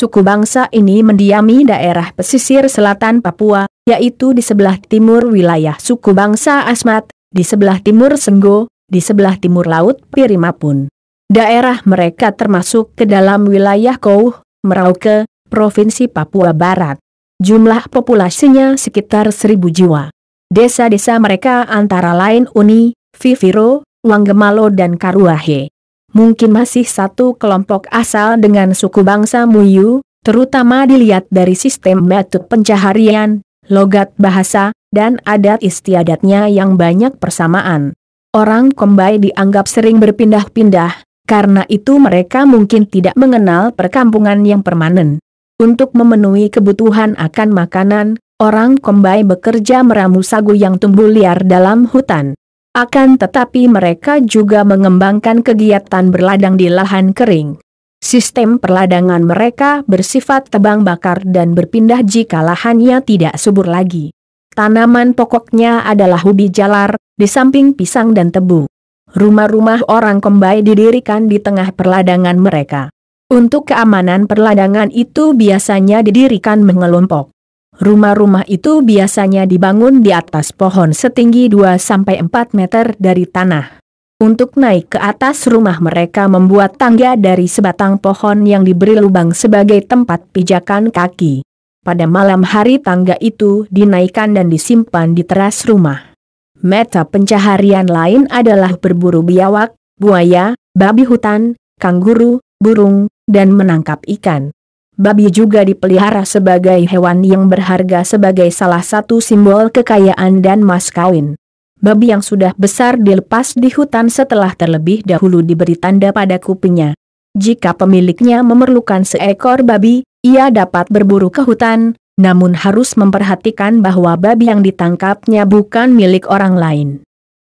suku bangsa ini mendiami daerah pesisir selatan Papua, yaitu di sebelah timur wilayah suku bangsa Asmat, di sebelah timur Senggo, di sebelah timur Laut Pirimapun. Daerah mereka termasuk ke dalam wilayah Kouh, Merauke, Provinsi Papua Barat. Jumlah populasinya sekitar seribu jiwa. Desa-desa mereka antara lain Uni, Viviro, Wanggemalo dan Karuahe mungkin masih satu kelompok asal dengan suku bangsa Muyu, terutama dilihat dari sistem metode pencaharian, logat bahasa, dan adat istiadatnya yang banyak persamaan. Orang Kombai dianggap sering berpindah-pindah, karena itu mereka mungkin tidak mengenal perkampungan yang permanen. Untuk memenuhi kebutuhan akan makanan, orang Kombai bekerja meramu sagu yang tumbuh liar dalam hutan. Akan tetapi mereka juga mengembangkan kegiatan berladang di lahan kering. Sistem perladangan mereka bersifat tebang bakar dan berpindah jika lahannya tidak subur lagi. Tanaman pokoknya adalah ubi jalar, di samping pisang dan tebu. Rumah-rumah orang kembai didirikan di tengah perladangan mereka. Untuk keamanan perladangan itu biasanya didirikan mengelompok. Rumah-rumah itu biasanya dibangun di atas pohon setinggi 2-4 meter dari tanah. Untuk naik ke atas rumah mereka membuat tangga dari sebatang pohon yang diberi lubang sebagai tempat pijakan kaki. Pada malam hari tangga itu dinaikkan dan disimpan di teras rumah. Meta pencaharian lain adalah berburu biawak, buaya, babi hutan, kangguru, burung, dan menangkap ikan. Babi juga dipelihara sebagai hewan yang berharga sebagai salah satu simbol kekayaan dan mas kawin. Babi yang sudah besar dilepas di hutan setelah terlebih dahulu diberi tanda pada kupingnya. Jika pemiliknya memerlukan seekor babi, ia dapat berburu ke hutan, namun harus memperhatikan bahwa babi yang ditangkapnya bukan milik orang lain.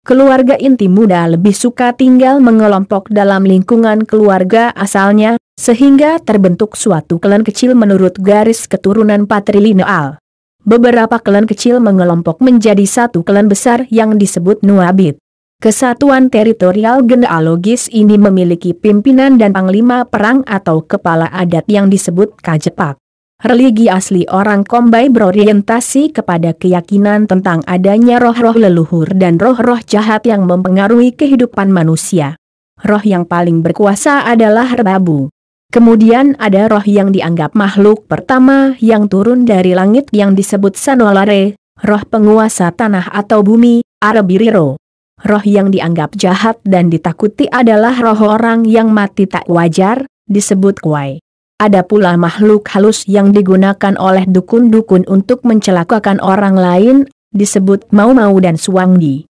Keluarga inti muda lebih suka tinggal mengelompok dalam lingkungan keluarga asalnya, sehingga terbentuk suatu klan kecil menurut garis keturunan patrilineal. Beberapa klan kecil mengelompok menjadi satu klan besar yang disebut Nuabit. Kesatuan teritorial genealogis ini memiliki pimpinan dan panglima perang atau kepala adat yang disebut Kajepak. Religi asli orang Kombai berorientasi kepada keyakinan tentang adanya roh-roh leluhur dan roh-roh jahat yang mempengaruhi kehidupan manusia. Roh yang paling berkuasa adalah Rabu. Kemudian ada roh yang dianggap makhluk pertama yang turun dari langit yang disebut Sanolare, roh penguasa tanah atau bumi, Arabiriro. Roh yang dianggap jahat dan ditakuti adalah roh orang yang mati tak wajar, disebut Kuai. Ada pula makhluk halus yang digunakan oleh dukun-dukun untuk mencelakakan orang lain, disebut Mau-Mau dan Suangdi.